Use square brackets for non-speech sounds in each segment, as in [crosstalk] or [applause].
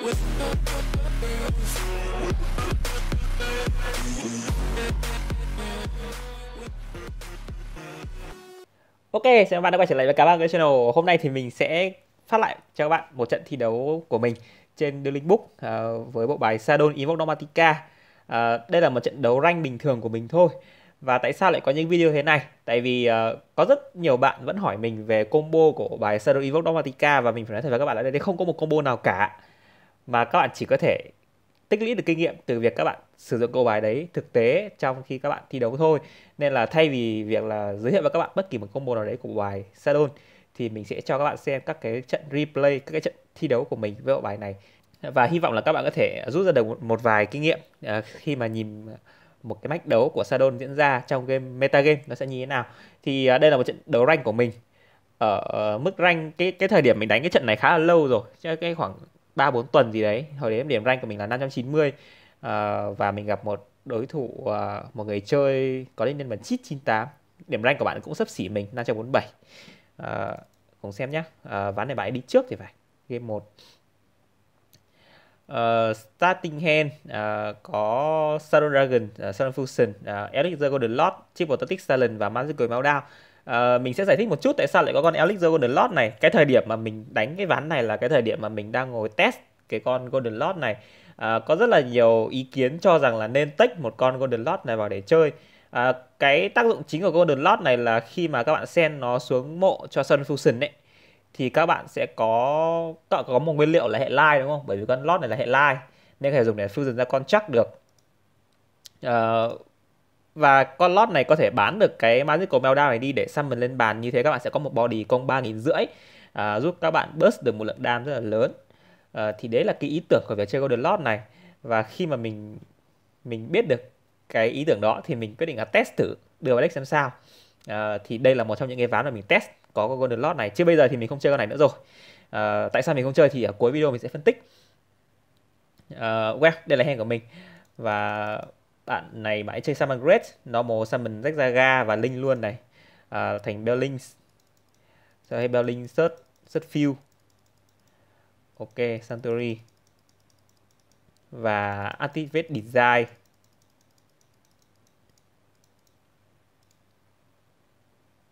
Ok, chào các bạn đã quay trở lại với các bạn cái channel. Hôm nay thì mình sẽ phát lại cho các bạn một trận thi đấu của mình trên The Book uh, với bộ bài Sadon Invox Normatica. Uh, đây là một trận đấu rank bình thường của mình thôi. Và tại sao lại có những video thế này? Tại vì uh, có rất nhiều bạn vẫn hỏi mình về combo của bài Sadon Evoke Dogmatica và mình phải nói thật với các bạn là đây không có một combo nào cả mà các bạn chỉ có thể tích lũy được kinh nghiệm từ việc các bạn sử dụng câu bài đấy thực tế trong khi các bạn thi đấu thôi nên là thay vì việc là giới thiệu với các bạn bất kỳ một combo nào đấy của bài Sadon thì mình sẽ cho các bạn xem các cái trận replay các cái trận thi đấu của mình với bộ bài này và hy vọng là các bạn có thể rút ra được một vài kinh nghiệm à, khi mà nhìn một cái match đấu của Sadon diễn ra trong game meta game nó sẽ như thế nào thì à, đây là một trận đấu rank của mình ở mức rank cái cái thời điểm mình đánh cái trận này khá là lâu rồi cho cái khoảng ba bốn tuần gì đấy. Hồi đấy điểm rank của mình là 590 à, ờ, và mình gặp một đối thủ à, một người chơi có lên nhân vật chín 98. Điểm rank của bạn cũng sấp xỉ mình 547. À, ờ, cùng xem nhá. À, ván này bạn đi trước thì phải. Game 1. Uh, starting hand uh, có Shadow Dragon, uh, Shadow Fusion, uh, Elixir Golden Lord, Triple Tactic Silent và Magical Meltdown. Uh, mình sẽ giải thích một chút tại sao lại có con Elixir Golden Lord này. Cái thời điểm mà mình đánh cái ván này là cái thời điểm mà mình đang ngồi test cái con Golden Lord này. Uh, có rất là nhiều ý kiến cho rằng là nên tách một con Golden Lord này vào để chơi. Uh, cái tác dụng chính của Golden Lord này là khi mà các bạn sen nó xuống mộ cho Sun Fusion ấy thì các bạn sẽ có các bạn có một nguyên liệu là hệ lai đúng không? Bởi vì con Lord này là hệ lai nên có thể dùng để fusion ra con chắc được. Uh, và con lót này có thể bán được cái Magical Meltdown này đi để summon lên bàn như thế các bạn sẽ có một body công ba nghìn rưỡi à, giúp các bạn burst được một lượng đam rất là lớn à, thì đấy là cái ý tưởng của việc chơi Golden Lord này và khi mà mình mình biết được cái ý tưởng đó thì mình quyết định là test thử đưa vào deck xem sao à, thì đây là một trong những cái ván mà mình test có con Golden Lord này chứ bây giờ thì mình không chơi con này nữa rồi à, tại sao mình không chơi thì ở cuối video mình sẽ phân tích uh, well đây là hand của mình và bạn này bạn ấy chơi summon great normal summon rách ra và linh luôn này à, thành bellings rồi hay bellings search search field ok santori và activate design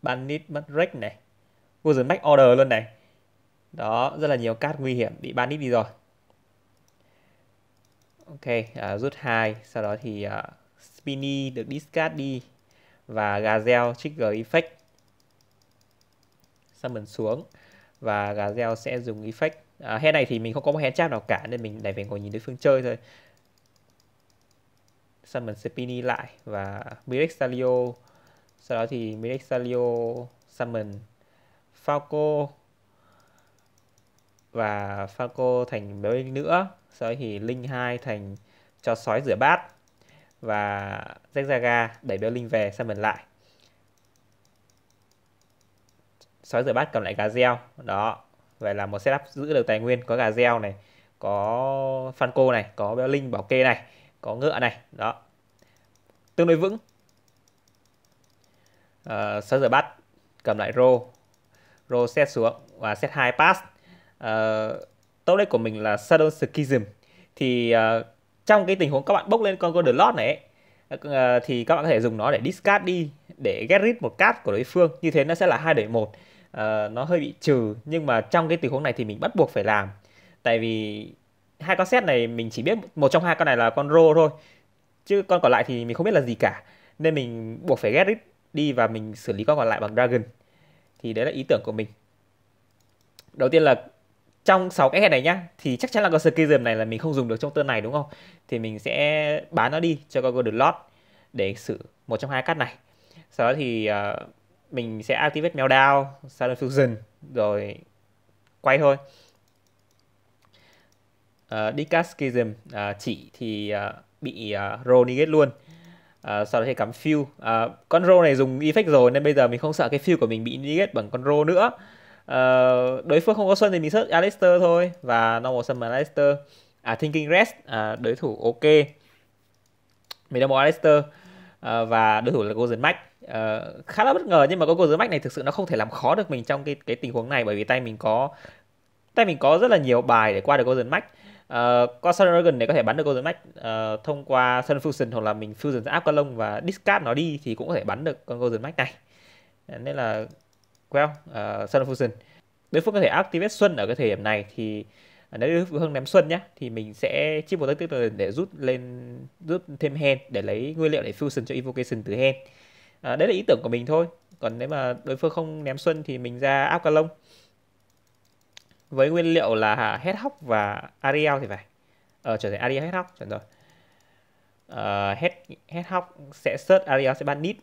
banit mất rách này dưới Max Order luôn này Đó, rất là nhiều card nguy hiểm bị banit đi rồi ok uh, à, rút hai sau đó thì uh, à, spinny được discard đi và gazelle trigger effect summon xuống và gazelle sẽ dùng effect à, hand này thì mình không có một hand trap nào cả nên mình đẩy về ngồi nhìn đối phương chơi thôi summon spinny lại và Mirex Salio sau đó thì Mirex Salio summon Falco và Falco thành mấy nữa sau thì linh 2 thành cho sói rửa bát và Zexaga đẩy béo linh về sang bên lại. Sói rửa bát cầm lại gà gieo. Đó. Vậy là một setup giữ được tài nguyên có gà gieo này, có phan cô này, có béo linh bảo kê này, có ngựa này. Đó. Tương đối vững. Uh, ờ, sói rửa bát cầm lại rô. Rô set xuống và set hai pass. Uh, top deck của mình là Shadow Schism thì uh, trong cái tình huống các bạn bốc lên con Golden Lord này ấy, uh, thì các bạn có thể dùng nó để discard đi để get rid một card của đối phương như thế nó sẽ là hai đẩy một uh, nó hơi bị trừ nhưng mà trong cái tình huống này thì mình bắt buộc phải làm tại vì hai con set này mình chỉ biết một trong hai con này là con ro thôi chứ con còn lại thì mình không biết là gì cả nên mình buộc phải get rid đi và mình xử lý con còn lại bằng dragon thì đấy là ý tưởng của mình đầu tiên là trong 6 cái head này nhá thì chắc chắn là con schism này là mình không dùng được trong turn này đúng không thì mình sẽ bán nó đi cho con golden lot để xử một trong hai cắt này sau đó thì uh, mình sẽ activate meltdown sudden fusion rồi quay thôi uh, ờ, Dicascism uh, ờ, chỉ thì uh, bị uh, roll negate luôn uh, sau đó thì cắm fill uh, con roll này dùng effect rồi nên bây giờ mình không sợ cái fill của mình bị negate bằng con roll nữa Ờ, đối phương không có Xuân thì mình search Alistair thôi và normal summon Alistair à Thinking Rest à, đối thủ ok mình đang mua Alistair à, và đối thủ là Golden Max à, ờ, khá là bất ngờ nhưng mà có Golden Max này thực sự nó không thể làm khó được mình trong cái cái tình huống này bởi vì tay mình có tay mình có rất là nhiều bài để qua được Golden Max Uh, con Sun Dragon này có thể bắn được Golden Max uh, thông qua Sun Fusion hoặc là mình Fusion áp con lông và discard nó đi thì cũng có thể bắn được con Golden Max này nên là Well, uh, ờ, Sun of Fusion. Đối phương có thể activate Xuân ở cái thời điểm này thì à, nếu đối phương ném Xuân nhá thì mình sẽ chip một tác tích để rút lên rút thêm Hen để lấy nguyên liệu để fusion cho Invocation từ Hen. À, đấy là ý tưởng của mình thôi. Còn nếu mà đối phương không ném Xuân thì mình ra Alcalon với nguyên liệu là Hết Hóc và Ariel thì phải. Ờ, trở thành Ariel Hết Hóc. chuẩn rồi. Hết Uh, Hóc sẽ search Ariel sẽ ban nít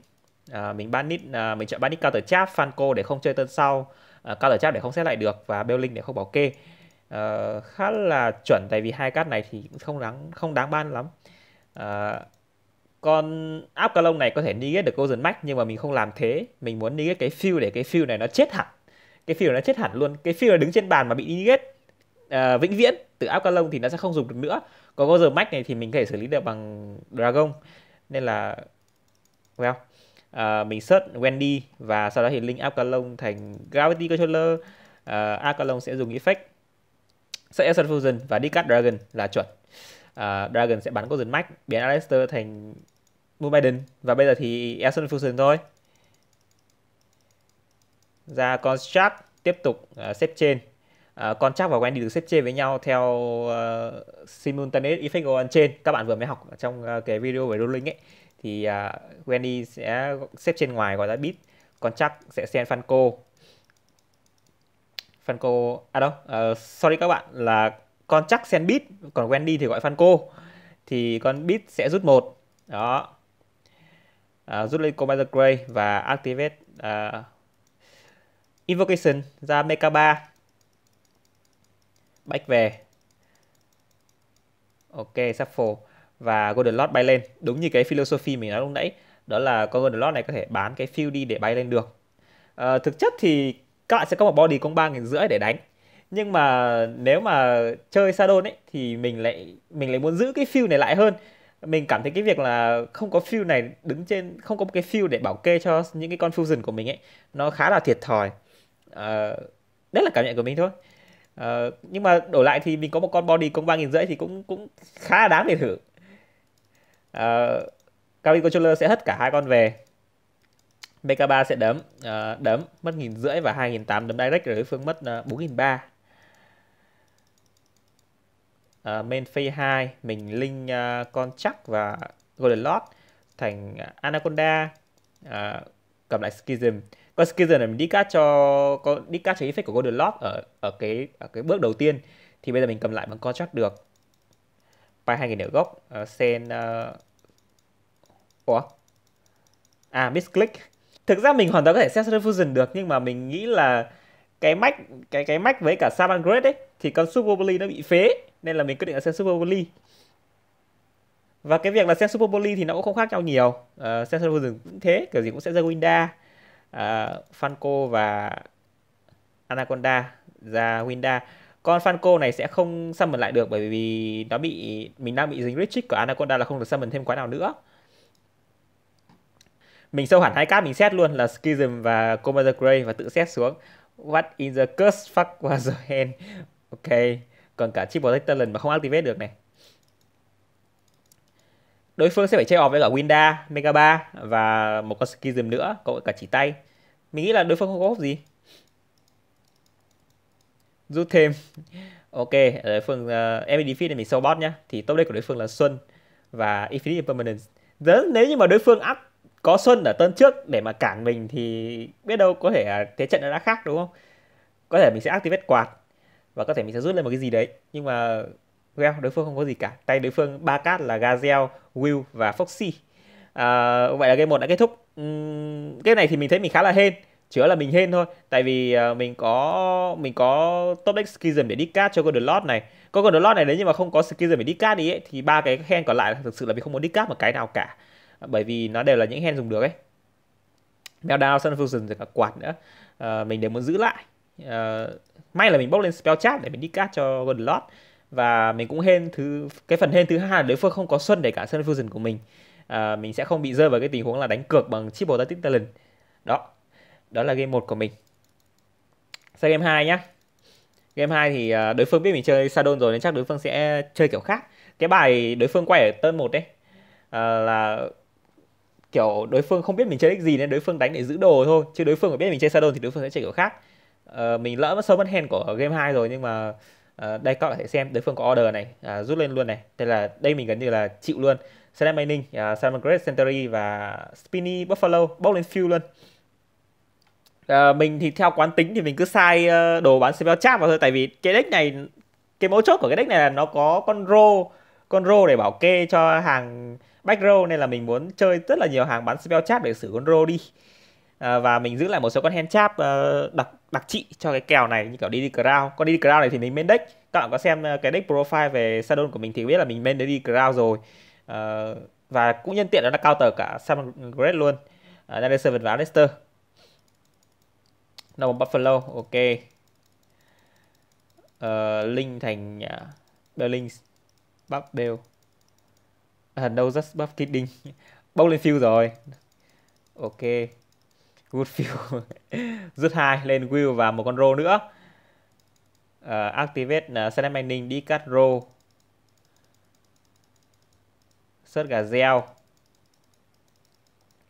à, mình ban nít à, mình chọn ban nít counter chap fanco để không chơi tân sau à, counter chap để không xét lại được và belling để không bảo kê à, khá là chuẩn tại vì hai card này thì không đáng không đáng ban lắm à, con áp calong này có thể đi ghét được golden max nhưng mà mình không làm thế mình muốn negate cái fill để cái fill này nó chết hẳn cái fill nó chết hẳn luôn cái fill là đứng trên bàn mà bị negate uh, à, vĩnh viễn từ áp calong thì nó sẽ không dùng được nữa còn golden max này thì mình có thể xử lý được bằng dragon nên là well uh, mình search Wendy và sau đó thì link Alcalon thành Gravity Controller uh, Alcalon sẽ dùng effect search Action Fusion và Discard Dragon là chuẩn uh, Dragon sẽ bắn Golden Max biến Alistair thành Moon Biden và bây giờ thì Action Fusion thôi ra Construct tiếp tục uh, xếp trên con Contract và Wendy được xếp trên với nhau theo uh, Simultaneous Effect on trên. các bạn vừa mới học trong uh, cái video về Rolling ấy thì uh, Wendy sẽ xếp trên ngoài gọi là bit còn chắc sẽ xem Fanco Fanco à đâu uh, sorry các bạn là con chắc sen bit còn Wendy thì gọi Fanco thì con bit sẽ rút một đó uh, rút lên Commander Gray và activate uh, Invocation ra Mecha 3 Bách về Ok, shuffle và Golden Lord bay lên đúng như cái philosophy mình nói lúc nãy đó là con Golden Lord này có thể bán cái field đi để bay lên được à, ờ, thực chất thì các bạn sẽ có một body công ba nghìn rưỡi để đánh nhưng mà nếu mà chơi Sadon ấy thì mình lại mình lại muốn giữ cái field này lại hơn mình cảm thấy cái việc là không có field này đứng trên không có một cái field để bảo kê cho những cái con fusion của mình ấy nó khá là thiệt thòi à, đấy là cảm nhận của mình thôi à, nhưng mà đổi lại thì mình có một con body công ba nghìn rưỡi thì cũng cũng khá là đáng để thử Cavi ờ, Controller sẽ hất cả hai con về BK3 sẽ đấm uh, đấm mất nghìn rưỡi và hai nghìn tám đấm direct rồi đối phương mất ờ, bốn nghìn ba main phase 2 mình linh uh, con chắc và golden lord thành anaconda uh, cầm lại schism con schism này mình đi cắt cho con đi cắt cho effect của golden lord ở ở cái ở cái bước đầu tiên thì bây giờ mình cầm lại bằng con chắc được bài 2.000 ở gốc uh, send uh... ủa à misclick thực ra mình hoàn toàn có thể set fusion được nhưng mà mình nghĩ là cái mách cái cái mách với cả Saban Grade ấy thì con Super nó bị phế nên là mình quyết định là xem Super và cái việc là xem Super thì nó cũng không khác nhau nhiều uh, ờ, set cũng thế kiểu gì cũng sẽ ra Winda uh, ờ, Fanco và Anaconda ra Winda con Fanco này sẽ không summon lại được bởi vì nó bị mình đang bị dính restrict của Anaconda là không được summon thêm quái nào nữa mình sâu hẳn hai card mình xét luôn là Schism và Commander Gray và tự xét xuống What in the curse fuck was the hand Ok Còn cả chip protector lần mà không activate được này Đối phương sẽ phải chơi off với cả Winda, Mega 3 và một con Schism nữa, có cả chỉ tay. Mình nghĩ là đối phương không có gì rút thêm ok ở đối phương uh, em defeat thì mình sâu bot nhá thì top deck của đối phương là xuân và infinite permanence Đó, nếu như mà đối phương áp có xuân ở tân trước để mà cản mình thì biết đâu có thể là thế trận nó đã khác đúng không có thể mình sẽ activate quạt và có thể mình sẽ rút lên một cái gì đấy nhưng mà well đối phương không có gì cả tay đối phương ba cát là Gazelle, Will và Foxy à, vậy là game một đã kết thúc uhm, game này thì mình thấy mình khá là hên chứa là mình hên thôi tại vì uh, mình có mình có top deck skism để đi card cho golden lót này có golden lót này đấy nhưng mà không có skism để đi card đi ấy, thì ba cái hand còn lại thực sự là mình không muốn đi card một cái nào cả bởi vì nó đều là những hand dùng được ấy meltdown sun fusion rồi cả quạt nữa uh, mình đều muốn giữ lại uh, may là mình bốc lên spell chat để mình đi card cho golden lót và mình cũng hên thứ cái phần hên thứ hai là đối phương không có xuân để cả sun fusion của mình uh, mình sẽ không bị rơi vào cái tình huống là đánh cược bằng triple tactic talent đó đó là game 1 của mình. Sang game 2 nhá. Game 2 thì à, đối phương biết mình chơi Sadon rồi nên chắc đối phương sẽ chơi kiểu khác. Cái bài đối phương quay ở turn 1 đấy à, là kiểu đối phương không biết mình chơi deck gì nên đối phương đánh để giữ đồ thôi, chứ đối phương mà biết mình chơi Sadon thì đối phương sẽ chơi kiểu khác. Ờ, mình lỡ mất sâu mất hand của game 2 rồi nhưng mà ờ, đây các bạn có thể xem đối phương có order này, à, rút lên luôn này. Thế là đây mình gần như là chịu luôn. slam Mining, uh, Salam Great Century và Spinny Buffalo bốc lên field luôn à, mình thì theo quán tính thì mình cứ sai ờ, đồ bán spell trap vào thôi tại vì cái deck này cái mấu chốt của cái deck này là nó có con rô con rô để bảo kê cho hàng back row nên là mình muốn chơi rất là nhiều hàng bán spell trap để xử con rô đi à, và mình giữ lại một số con hand trap đặc đặc trị cho cái kèo này như kiểu đi đi crown con đi đi crown này thì mình main deck các bạn có xem cái deck profile về Sadon của mình thì biết là mình main đi crowd rồi uh, và cũng nhân tiện đó là counter cả Sam Great luôn uh, Nalester và Alistair No Buffalo, ok. Uh, Linh thành uh, Berlin Bắp Bell. À, no just bắp kidding. [laughs] Bốc lên field rồi. Ok. Good field. [laughs] Rút hai lên wheel và một con roll nữa. Uh, activate uh, à, Slam Binding đi cắt roll. Search gà gel.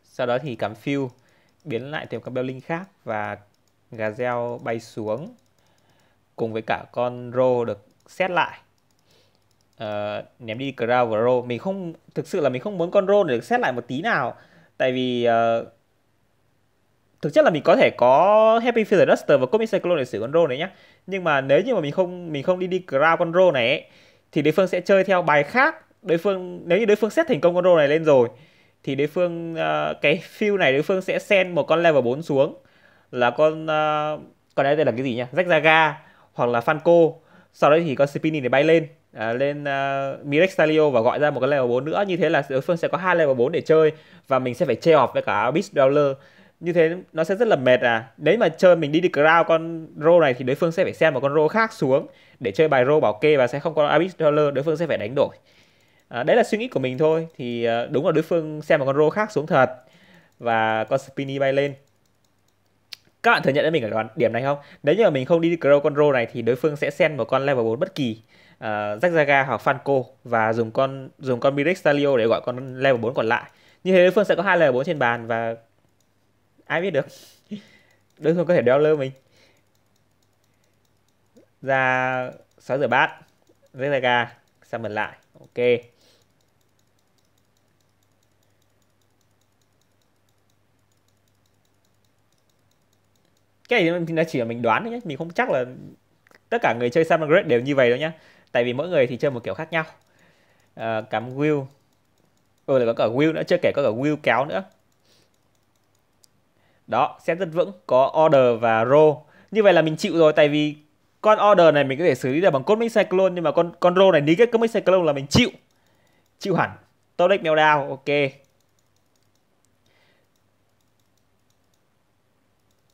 Sau đó thì cắm field biến lại thêm các Berlin khác và gà reo bay xuống cùng với cả con rô được xét lại uh, ném đi crown và rô mình không thực sự là mình không muốn con rô được xét lại một tí nào tại vì uh, thực chất là mình có thể có happy feather duster và comic cyclone để xử con rô này nhá nhưng mà nếu như mà mình không mình không đi đi crown con rô này ấy, thì đối phương sẽ chơi theo bài khác đối phương nếu như đối phương xét thành công con rô này lên rồi thì đối phương uh, cái fill này đối phương sẽ send một con level 4 xuống là con uh, à, còn đây là cái gì nhá rách ra ga hoặc là Fanco sau đấy thì con Spinny để bay lên à, lên uh, Mirex Talio và gọi ra một cái level 4 nữa như thế là đối phương sẽ có hai level 4 để chơi và mình sẽ phải chơi off với cả Abyss Dweller như thế nó sẽ rất là mệt à nếu mà chơi mình đi đi crowd con rô này thì đối phương sẽ phải xem một con rô khác xuống để chơi bài rô bảo kê và sẽ không có Abyss Dollar đối phương sẽ phải đánh đổi à, đấy là suy nghĩ của mình thôi thì uh, đúng là đối phương xem một con rô khác xuống thật và con Spinny bay lên các bạn thừa nhận với mình ở điểm này không nếu như mà mình không đi grow con rô này thì đối phương sẽ send một con level 4 bất kỳ uh, ờ, Zagzaga hoặc Fanco và dùng con dùng con Mirix Stalio để gọi con level 4 còn lại như thế đối phương sẽ có hai level 4 trên bàn và ai biết được [laughs] đối phương có thể đeo lơ mình ra 6 giờ bát Zagzaga summon lại ok cái này nó chỉ là mình đoán thôi nhé mình không chắc là tất cả người chơi Summer đều như vậy đâu nhá tại vì mỗi người thì chơi một kiểu khác nhau à, cắm wheel ừ là có cả wheel nữa chưa kể có cả wheel kéo nữa đó xét rất vững có order và row như vậy là mình chịu rồi tại vì con order này mình có thể xử lý được bằng cosmic cyclone nhưng mà con con row này đi cái cosmic cyclone là mình chịu chịu hẳn Tonic Meltdown ok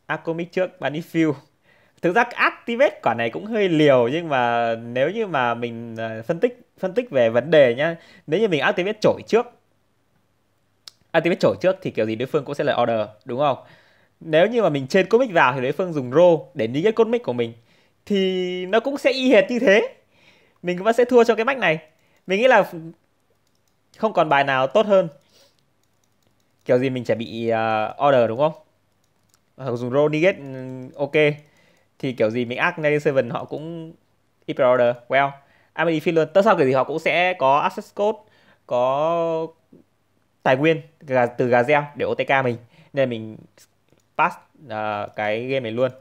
Acomic trước bạn thực ra activate quả này cũng hơi liều nhưng mà nếu như mà mình à, phân tích phân tích về vấn đề nhá nếu như mình activate chổi trước activate chổi trước thì kiểu gì đối phương cũng sẽ là order đúng không nếu như mà mình trên comic vào thì đối phương dùng row để đi get comic của mình thì nó cũng sẽ y hệt như thế mình vẫn sẽ thua cho cái mách này mình nghĩ là không còn bài nào tốt hơn kiểu gì mình sẽ bị uh, order đúng không hoặc ờ, dùng Rodriguez ừ, ok thì kiểu gì mình ác Nelly Seven họ cũng if order well Amity Finland tất sao kiểu gì họ cũng sẽ có access code có tài nguyên từ Gazel để OTK mình nên mình pass uh, cái game này luôn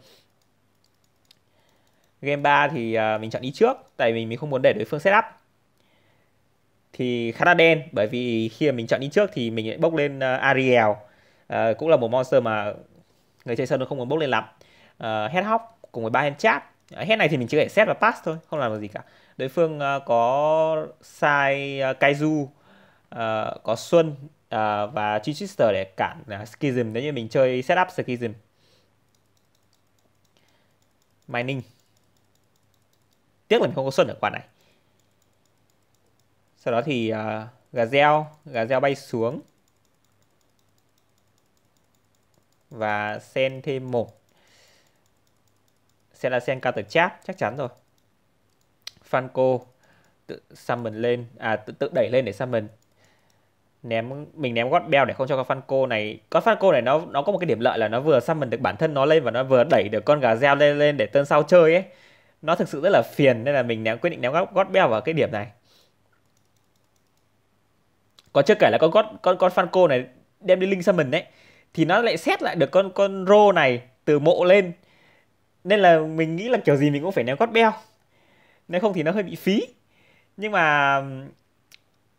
game 3 thì uh, mình chọn đi trước tại vì mình không muốn để đối phương setup thì khá là đen bởi vì khi mà mình chọn đi trước thì mình lại bốc lên uh, Ariel uh, cũng là một monster mà người chơi sân nó không muốn bốc lên lắm uh, head hóc cùng với ba hand chap ờ, hết này thì mình chỉ để set và pass thôi không làm được gì cả đối phương uh, có sai uh, kaiju uh, có xuân uh, và chichester để cản uh, schism nếu như mình chơi setup schism mining tiếc là mình không có xuân ở quả này sau đó thì uh, gà reo gà reo bay xuống và sen thêm một sẽ là sen counter chat chắc chắn rồi Franco tự summon lên à tự, tự đẩy lên để summon ném mình ném gót bell để không cho con Franco này con Franco này nó nó có một cái điểm lợi là nó vừa summon được bản thân nó lên và nó vừa đẩy được con gà gieo lên lên để tân sau chơi ấy nó thực sự rất là phiền nên là mình ném quyết định ném gót, gót bell vào cái điểm này còn chưa kể là con gót con con Franco này đem đi link summon đấy thì nó lại xét lại được con con rô này từ mộ lên nên là mình nghĩ là kiểu gì mình cũng phải ném gót beo nếu không thì nó hơi bị phí nhưng mà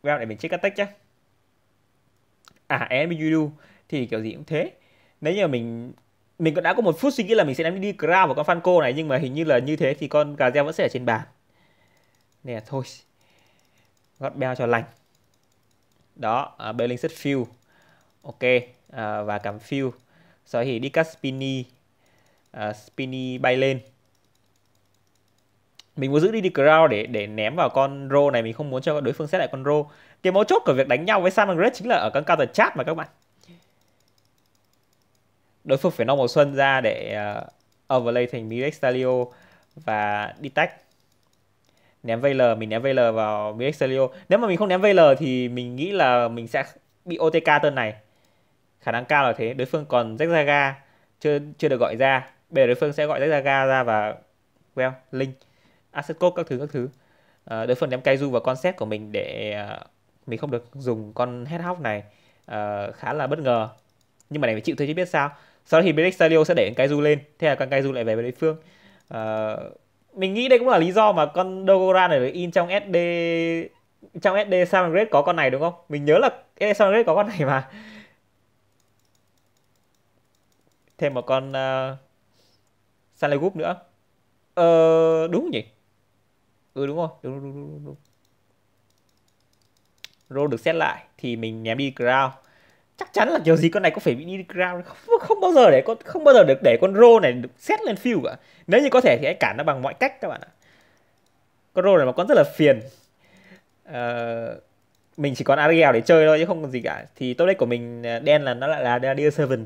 beo để mình check cắt tách chứ à em Enbidu thì kiểu gì cũng thế nếu như mình mình cũng đã có một phút suy nghĩ là mình sẽ ném đi Crown và con Fanco này nhưng mà hình như là như thế thì con gà vẫn sẽ ở trên bàn nè thôi gót beo cho lành đó à, Belling rất phiêu ok À, và cảm feel, sau thì đi cắt spinny à, spinny bay lên mình muốn giữ đi đi ground để để ném vào con rô này mình không muốn cho đối phương xét lại con rô cái mấu chốt của việc đánh nhau với Sun Great chính là ở các counter chat mà các bạn đối phương phải nong màu xuân ra để uh, overlay thành Mirex Stalio và đi tách ném VL mình ném VL vào Mirex Stalio nếu mà mình không ném VL thì mình nghĩ là mình sẽ bị OTK tên này khả năng cao là thế đối phương còn rách ra ga chưa chưa được gọi ra bây giờ đối phương sẽ gọi rách ra ga ra và well linh asset code các thứ các thứ à, đối phương ném kaiju vào concept của mình để à, mình không được dùng con head hóc này à, khá là bất ngờ nhưng mà này phải chịu thôi chứ biết sao sau đó thì Benedict Salio sẽ để con kaiju lên thế là con kaiju lại về với đối phương à, mình nghĩ đây cũng là lý do mà con Dogoran này được in trong SD trong SD Summer Grade có con này đúng không? Mình nhớ là SD Summer có con này mà thêm một con uh, ờ, Sunlight Group nữa ờ, đúng nhỉ ừ đúng rồi đúng đúng đúng, đúng. Roll được xét lại thì mình ném đi ground chắc chắn là kiểu gì con này cũng phải bị đi ground không, không bao giờ để con không bao giờ được để con roll này được xét lên field cả nếu như có thể thì hãy cản nó bằng mọi cách các bạn ạ con roll này mà con rất là phiền uh, mình chỉ còn Ariel để chơi thôi chứ không còn gì cả thì top deck của mình ờ, đen là nó lại là Dear Seven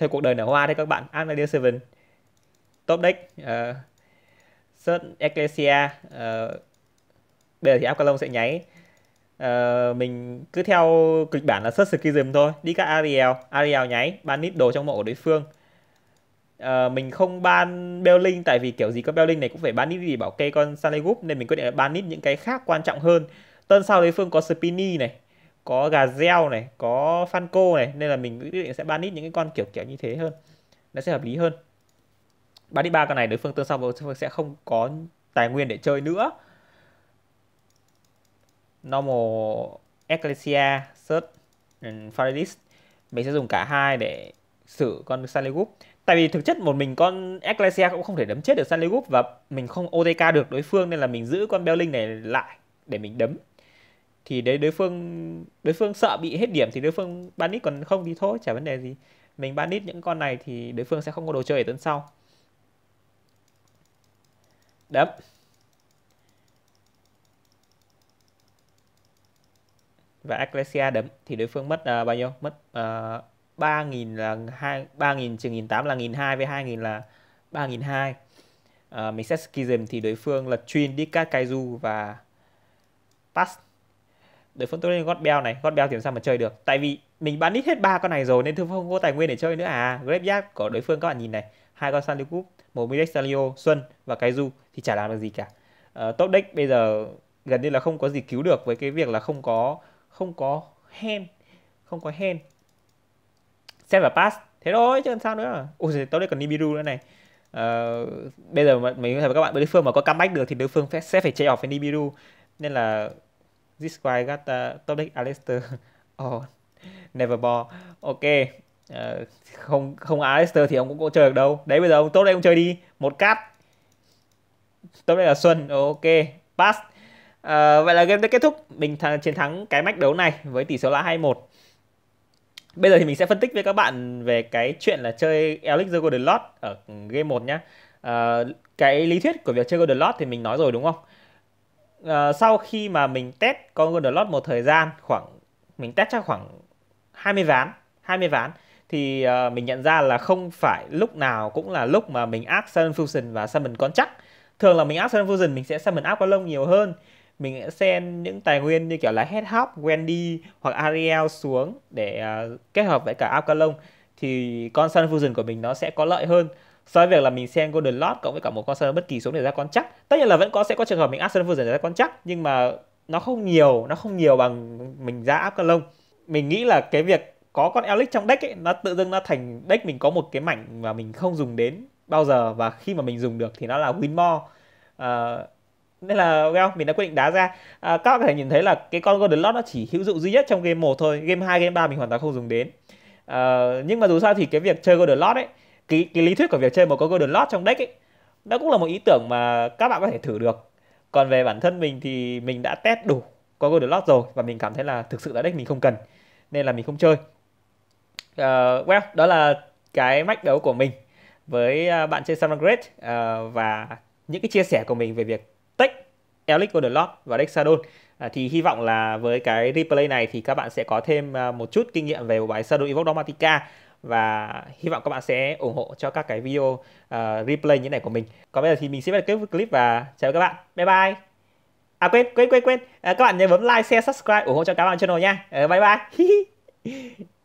thời cuộc đời nở hoa đấy các bạn Agnelio 7 top deck uh, search Ecclesia uh, bây giờ thì Apcalon sẽ nháy uh, mình cứ theo kịch bản là search Schism thôi đi các Ariel Ariel nháy ban nít đồ trong mộ của đối phương Uh, mình không ban Belling tại vì kiểu gì có Belling này cũng phải ban nít vì bảo kê con Sunny Group nên mình quyết định là ban nít những cái khác quan trọng hơn. Tuần sau đối phương có Spinny này, có gà gieo này có cô này nên là mình quyết định sẽ ban ít những cái con kiểu kiểu như thế hơn nó sẽ hợp lý hơn ban đi ba con này đối phương tương sau đối phương sẽ không có tài nguyên để chơi nữa normal ecclesia search Faradis ừ, mình sẽ dùng cả hai để xử con Saligup. tại vì thực chất một mình con Ecclesia cũng không thể đấm chết được Saligup và mình không OTK được đối phương nên là mình giữ con Belling này lại để mình đấm thì đấy đối phương đối phương sợ bị hết điểm thì đối phương ban ít còn không thì thôi chả vấn đề gì mình ban ít những con này thì đối phương sẽ không có đồ chơi ở tuần sau đấm và Ecclesia đấm thì đối phương mất uh, bao nhiêu mất uh, à, 3.000 là hai 3.000 trừ 1.800 là 1.200 với 2.000 là 3.200 uh, à, mình sẽ schism thì đối phương là chuyên Trin, Dikat, Kaiju và Pass đối phương tôi lên gót beo này gót beo thì làm sao mà chơi được tại vì mình bán ít hết ba con này rồi nên thương không có tài nguyên để chơi nữa à graveyard của đối phương các bạn nhìn này hai con Sandicoup một Mirex Xuân và cái du thì chả làm được gì cả uh, top deck bây giờ gần như là không có gì cứu được với cái việc là không có không có hen không có hen set và pass thế thôi chứ làm sao nữa ôi giời, top deck còn Nibiru nữa này uh, bây giờ mà, mình có thể các bạn đối phương mà có comeback được thì đối phương sẽ phải chơi off với Nibiru nên là This guy got the topic Alistair [laughs] Oh, Neverball Ok uh, không không Alistair thì ông cũng có chơi được đâu Đấy bây giờ ông tốt đây ông chơi đi Một cát Tốt đây là Xuân Ok Pass À, vậy là game đã kết thúc mình th- chiến thắng cái match đấu này với tỷ số là 2-1 Bây giờ thì mình sẽ phân tích với các bạn về cái chuyện là chơi Alex the Golden Lot ở game 1 nhá à, Cái lý thuyết của việc chơi Golden Lot thì mình nói rồi đúng không? uh, sau khi mà mình test con Wonderlot một thời gian khoảng mình test chắc khoảng 20 ván 20 ván thì uh, mình nhận ra là không phải lúc nào cũng là lúc mà mình áp Sun Fusion và Summon con chắc thường là mình áp Sun Fusion mình sẽ Summon áp con lông nhiều hơn mình sẽ xem những tài nguyên như kiểu là Headhop, Wendy hoặc Ariel xuống để uh, kết hợp với cả Alcalon thì con Sun Fusion của mình nó sẽ có lợi hơn so với việc là mình xem golden lot cộng với cả một con sơn bất kỳ xuống để ra con chắc tất nhiên là vẫn có sẽ có trường hợp mình áp sơn vừa để ra con chắc nhưng mà nó không nhiều nó không nhiều bằng mình ra áp con lông mình nghĩ là cái việc có con Elix trong deck ấy nó tự dưng nó thành deck mình có một cái mảnh mà mình không dùng đến bao giờ và khi mà mình dùng được thì nó là win more uh, nên là well, mình đã quyết định đá ra à, các bạn có thể nhìn thấy là cái con golden lot nó chỉ hữu dụng duy nhất trong game 1 thôi game 2, game 3 mình hoàn toàn không dùng đến à, nhưng mà dù sao thì cái việc chơi golden lot ấy cái cái lý thuyết của việc chơi một con golden lot trong deck ấy nó cũng là một ý tưởng mà các bạn có thể thử được còn về bản thân mình thì mình đã test đủ có golden lot rồi và mình cảm thấy là thực sự là deck mình không cần nên là mình không chơi uh, well đó là cái mách đấu của mình với à, bạn chơi Summer Great uh, và những cái chia sẻ của mình về việc tech Elix Golden Lord và deck Shadow à, thì hy vọng là với cái replay này thì các bạn sẽ có thêm uh, một chút kinh nghiệm về bộ bài Shadow Evoke Dogmatica và hy vọng các bạn sẽ ủng hộ cho các cái video uh, replay như này của mình còn bây giờ thì mình sẽ bắt đầu clip và chào các bạn bye bye à quên quên quên quên à, các bạn nhớ bấm like share subscribe ủng hộ cho các bạn channel nha à, bye bye [laughs]